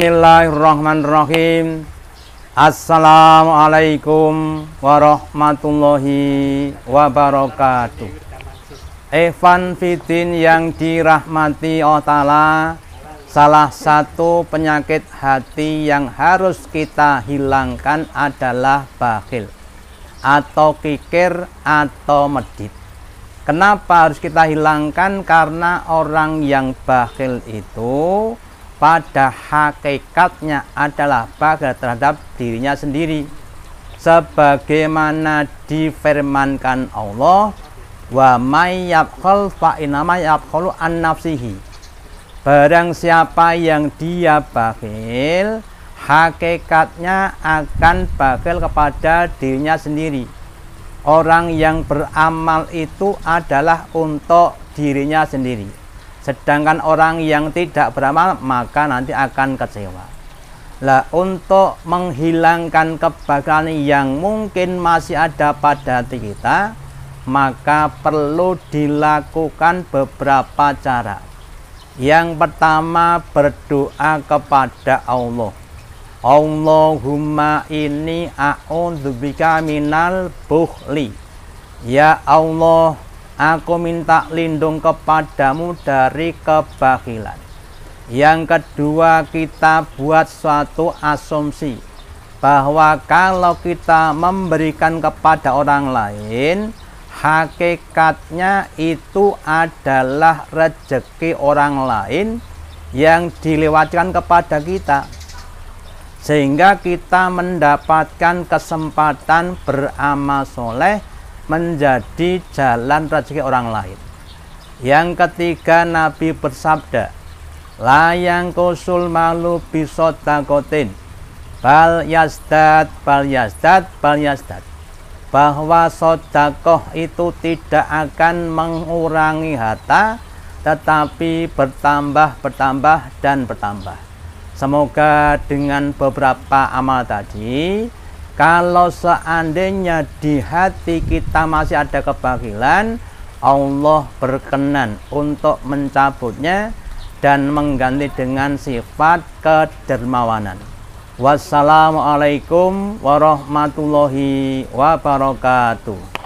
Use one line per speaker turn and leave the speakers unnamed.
Bismillahirrahmanirrahim. Assalamualaikum warahmatullahi wabarakatuh. Evan Fitin yang dirahmati Allah Salah satu penyakit hati yang harus kita hilangkan adalah bakhil Atau kikir atau medit Kenapa harus kita hilangkan? Karena orang yang bakhil itu pada hakikatnya adalah baga terhadap dirinya sendiri sebagaimana difirmankan Allah wa may yabkhul fa an nafsihi barang siapa yang dia bakhil hakikatnya akan bakhil kepada dirinya sendiri orang yang beramal itu adalah untuk dirinya sendiri Sedangkan orang yang tidak beramal maka nanti akan kecewa. Lah untuk menghilangkan kebakaran yang mungkin masih ada pada hati kita, maka perlu dilakukan beberapa cara. Yang pertama berdoa kepada Allah. Allahumma ini a'udzubika minal bukhli. Ya Allah, Aku minta lindung kepadamu dari kebahilan. Yang kedua, kita buat suatu asumsi bahwa kalau kita memberikan kepada orang lain, hakikatnya itu adalah rejeki orang lain yang dilewatkan kepada kita sehingga kita mendapatkan kesempatan beramal soleh menjadi jalan rezeki orang lain. Yang ketiga Nabi bersabda, layang kosul malu takotin, bal yastad, bal yastad, bal yastad, Bahwa sodakoh itu tidak akan mengurangi harta, tetapi bertambah, bertambah, dan bertambah. Semoga dengan beberapa amal tadi, kalau seandainya di hati kita masih ada kebakilan Allah berkenan untuk mencabutnya dan mengganti dengan sifat kedermawanan wassalamualaikum warahmatullahi wabarakatuh